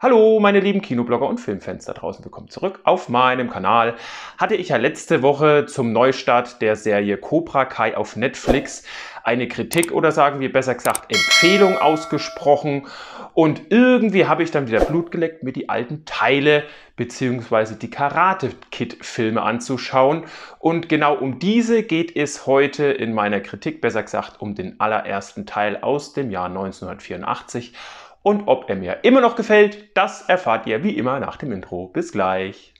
Hallo, meine lieben Kinoblogger und Filmfans da draußen. Willkommen zurück auf meinem Kanal. Hatte ich ja letzte Woche zum Neustart der Serie Cobra Kai auf Netflix eine Kritik oder sagen wir besser gesagt Empfehlung ausgesprochen. Und irgendwie habe ich dann wieder Blut geleckt, mir die alten Teile bzw. die Karate Kid-Filme anzuschauen. Und genau um diese geht es heute in meiner Kritik, besser gesagt um den allerersten Teil aus dem Jahr 1984 und ob er mir immer noch gefällt, das erfahrt ihr wie immer nach dem Intro. Bis gleich.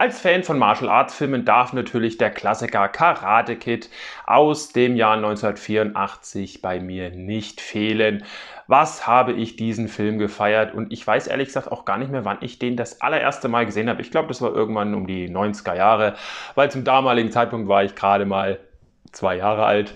Als Fan von Martial Arts Filmen darf natürlich der Klassiker Karate Kid aus dem Jahr 1984 bei mir nicht fehlen. Was habe ich diesen Film gefeiert und ich weiß ehrlich gesagt auch gar nicht mehr, wann ich den das allererste Mal gesehen habe. Ich glaube, das war irgendwann um die 90er Jahre, weil zum damaligen Zeitpunkt war ich gerade mal zwei Jahre alt.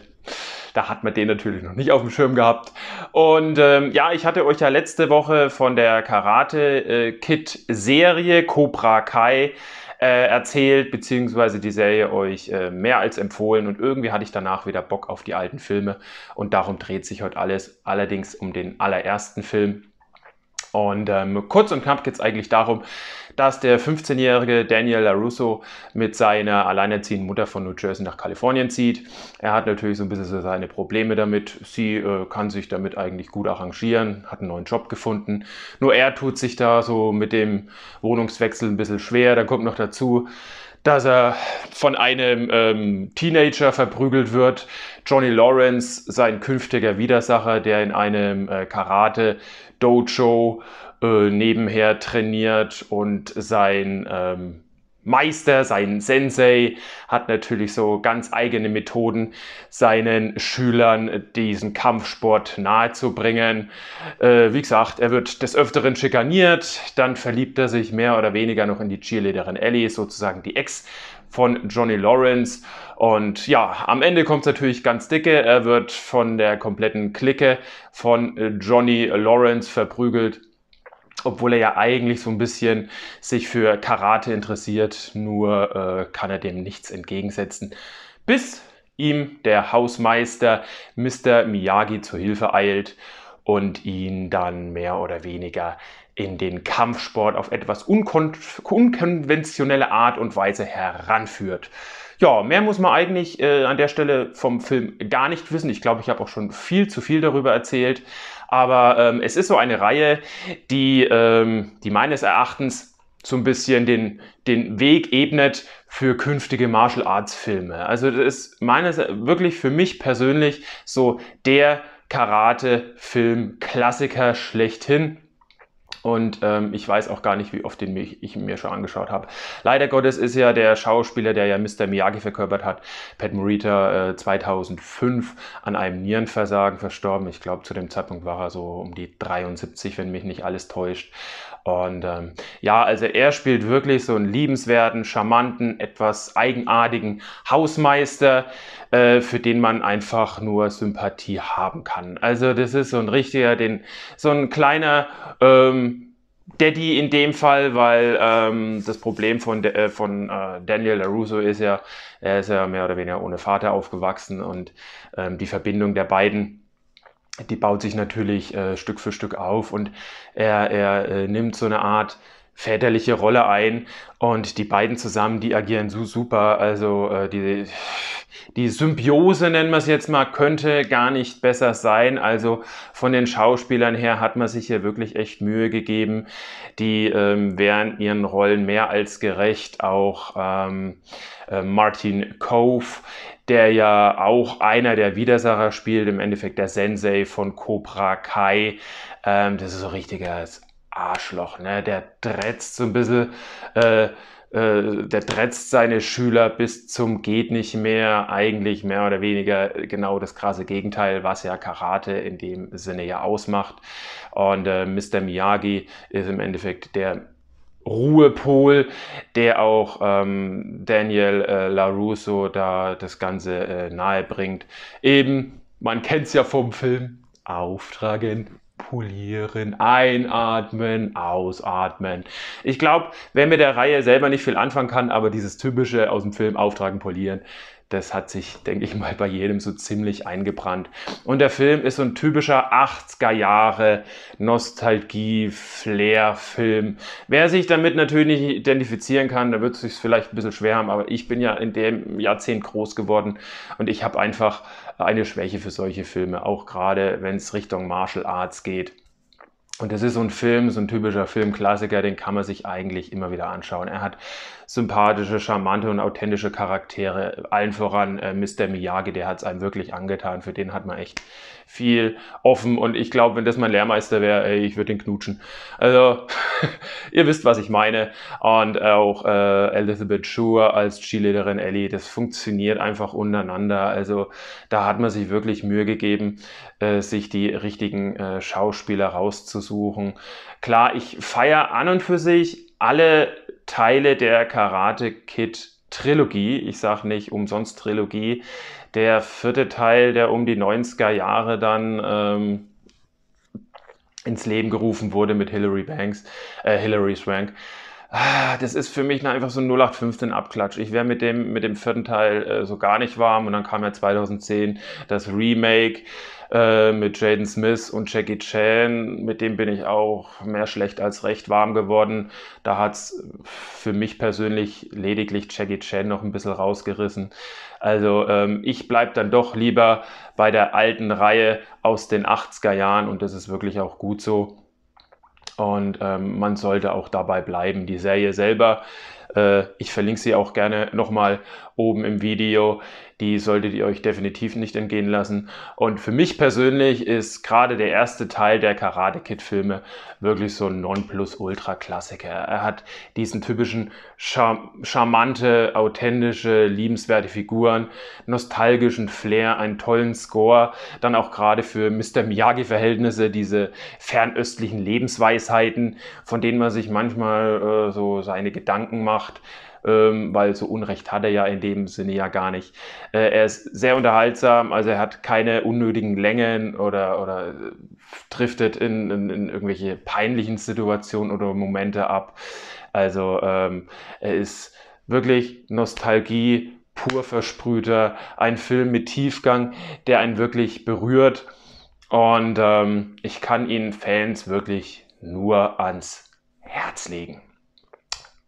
Da hat man den natürlich noch nicht auf dem Schirm gehabt. Und ähm, ja, ich hatte euch ja letzte Woche von der karate kit serie Cobra Kai äh, erzählt, beziehungsweise die Serie euch äh, mehr als empfohlen und irgendwie hatte ich danach wieder Bock auf die alten Filme und darum dreht sich heute alles, allerdings um den allerersten Film. Und ähm, kurz und knapp geht es eigentlich darum, dass der 15-jährige Daniel LaRusso mit seiner alleinerziehenden Mutter von New Jersey nach Kalifornien zieht. Er hat natürlich so ein bisschen so seine Probleme damit. Sie äh, kann sich damit eigentlich gut arrangieren, hat einen neuen Job gefunden. Nur er tut sich da so mit dem Wohnungswechsel ein bisschen schwer. Da kommt noch dazu, dass er von einem ähm, Teenager verprügelt wird. Johnny Lawrence, sein künftiger Widersacher, der in einem äh, Karate-Dojo äh, nebenher trainiert und sein ähm, Meister, sein Sensei, hat natürlich so ganz eigene Methoden, seinen Schülern diesen Kampfsport nahezubringen. Äh, wie gesagt, er wird des Öfteren schikaniert, dann verliebt er sich mehr oder weniger noch in die Cheerleaderin Ellie, sozusagen die Ex von Johnny Lawrence. Und ja, am Ende kommt es natürlich ganz dicke. Er wird von der kompletten Clique von Johnny Lawrence verprügelt obwohl er ja eigentlich so ein bisschen sich für Karate interessiert, nur äh, kann er dem nichts entgegensetzen, bis ihm der Hausmeister Mr. Miyagi zu Hilfe eilt und ihn dann mehr oder weniger in den Kampfsport auf etwas unkon unkonventionelle Art und Weise heranführt. Ja, mehr muss man eigentlich äh, an der Stelle vom Film gar nicht wissen. Ich glaube, ich habe auch schon viel zu viel darüber erzählt. Aber ähm, es ist so eine Reihe, die, ähm, die meines Erachtens so ein bisschen den, den Weg ebnet für künftige Martial Arts Filme. Also das ist meines wirklich für mich persönlich so der Karate Film Klassiker schlechthin und ähm, ich weiß auch gar nicht, wie oft den ich mir schon angeschaut habe. Leider Gottes ist ja der Schauspieler, der ja Mr. Miyagi verkörpert hat, Pat Morita, äh, 2005 an einem Nierenversagen verstorben. Ich glaube, zu dem Zeitpunkt war er so um die 73, wenn mich nicht alles täuscht. Und ähm, ja, also er spielt wirklich so einen liebenswerten, charmanten, etwas eigenartigen Hausmeister, äh, für den man einfach nur Sympathie haben kann. Also das ist so ein richtiger, den, so ein kleiner ähm, Daddy in dem Fall, weil ähm, das Problem von, äh, von äh, Daniel LaRusso ist ja, er ist ja mehr oder weniger ohne Vater aufgewachsen und ähm, die Verbindung der beiden die baut sich natürlich äh, Stück für Stück auf und er, er äh, nimmt so eine Art väterliche Rolle ein und die beiden zusammen, die agieren so super. Also äh, die, die Symbiose, nennen wir es jetzt mal, könnte gar nicht besser sein. Also von den Schauspielern her hat man sich hier wirklich echt Mühe gegeben. Die ähm, wären ihren Rollen mehr als gerecht. Auch ähm, äh, Martin Cove, der ja auch einer der Widersacher spielt, im Endeffekt der Sensei von Cobra Kai. Ähm, das ist so richtiger Arschloch, ne? Der dretzt so ein bisschen, äh, äh, der dretzt seine Schüler bis zum geht nicht mehr. Eigentlich mehr oder weniger genau das krasse Gegenteil, was ja Karate in dem Sinne ja ausmacht. Und äh, Mr. Miyagi ist im Endeffekt der Ruhepol, der auch ähm, Daniel äh, LaRusso da das Ganze äh, nahe bringt. Eben, man kennt es ja vom Film, Auftragen polieren, einatmen, ausatmen. Ich glaube, wer mit der Reihe selber nicht viel anfangen kann, aber dieses typische aus dem Film auftragen, polieren, das hat sich, denke ich mal, bei jedem so ziemlich eingebrannt. Und der Film ist so ein typischer 80er Jahre Nostalgie-Flair-Film. Wer sich damit natürlich nicht identifizieren kann, da wird es sich vielleicht ein bisschen schwer haben, aber ich bin ja in dem Jahrzehnt groß geworden und ich habe einfach eine Schwäche für solche Filme, auch gerade wenn es Richtung Martial Arts geht. Und das ist so ein Film, so ein typischer Filmklassiker, den kann man sich eigentlich immer wieder anschauen. Er hat sympathische, charmante und authentische Charaktere. Allen voran äh, Mr. Miyagi, der hat es einem wirklich angetan. Für den hat man echt viel offen. Und ich glaube, wenn das mein Lehrmeister wäre, ich würde den knutschen. Also, ihr wisst, was ich meine. Und auch äh, Elizabeth Schuhe als Cheerleaderin Ellie, das funktioniert einfach untereinander. Also, da hat man sich wirklich Mühe gegeben, äh, sich die richtigen äh, Schauspieler rauszusuchen suchen. Klar, ich feiere an und für sich alle Teile der Karate Kid Trilogie. Ich sage nicht umsonst Trilogie. Der vierte Teil, der um die 90er Jahre dann ähm, ins Leben gerufen wurde mit Hillary Banks, äh, Hillary Swank ah, das ist für mich einfach so ein 0815-Abklatsch. Ich wäre mit dem, mit dem vierten Teil äh, so gar nicht warm und dann kam ja 2010 das Remake äh, mit Jaden Smith und Jackie Chan. Mit dem bin ich auch mehr schlecht als recht warm geworden. Da hat es für mich persönlich lediglich Jackie Chan noch ein bisschen rausgerissen. Also ähm, ich bleibe dann doch lieber bei der alten Reihe aus den 80er Jahren und das ist wirklich auch gut so. Und ähm, man sollte auch dabei bleiben. Die Serie selber äh, ich verlinke sie auch gerne nochmal oben im Video. Die solltet ihr euch definitiv nicht entgehen lassen. Und für mich persönlich ist gerade der erste Teil der Karate Kid-Filme wirklich so ein Nonplusultra-Klassiker. Er hat diesen typischen char charmante, authentische, liebenswerte Figuren, nostalgischen Flair, einen tollen Score, dann auch gerade für Mr. Miyagi-Verhältnisse diese fernöstlichen Lebensweisheiten, von denen man sich manchmal äh, so seine Gedanken macht gemacht, ähm, weil so Unrecht hat er ja in dem Sinne ja gar nicht. Äh, er ist sehr unterhaltsam, also er hat keine unnötigen Längen oder, oder äh, driftet in, in, in, irgendwelche peinlichen Situationen oder Momente ab. Also ähm, er ist wirklich Nostalgie pur versprühter, ein Film mit Tiefgang, der einen wirklich berührt. Und ähm, ich kann ihn Fans wirklich nur ans Herz legen.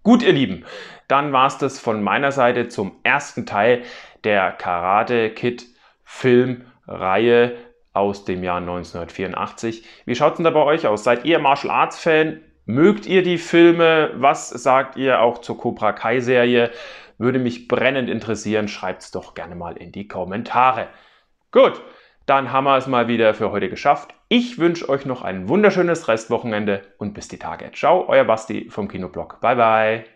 Gut, ihr Lieben, dann war es das von meiner Seite zum ersten Teil der Karate Kid Filmreihe aus dem Jahr 1984. Wie schaut es denn da bei euch aus? Seid ihr Martial Arts Fan? Mögt ihr die Filme? Was sagt ihr auch zur Cobra Kai Serie? Würde mich brennend interessieren. Schreibt es doch gerne mal in die Kommentare. Gut, dann haben wir es mal wieder für heute geschafft. Ich wünsche euch noch ein wunderschönes Restwochenende und bis die Tage. Ciao, euer Basti vom Kinoblog. Bye, bye.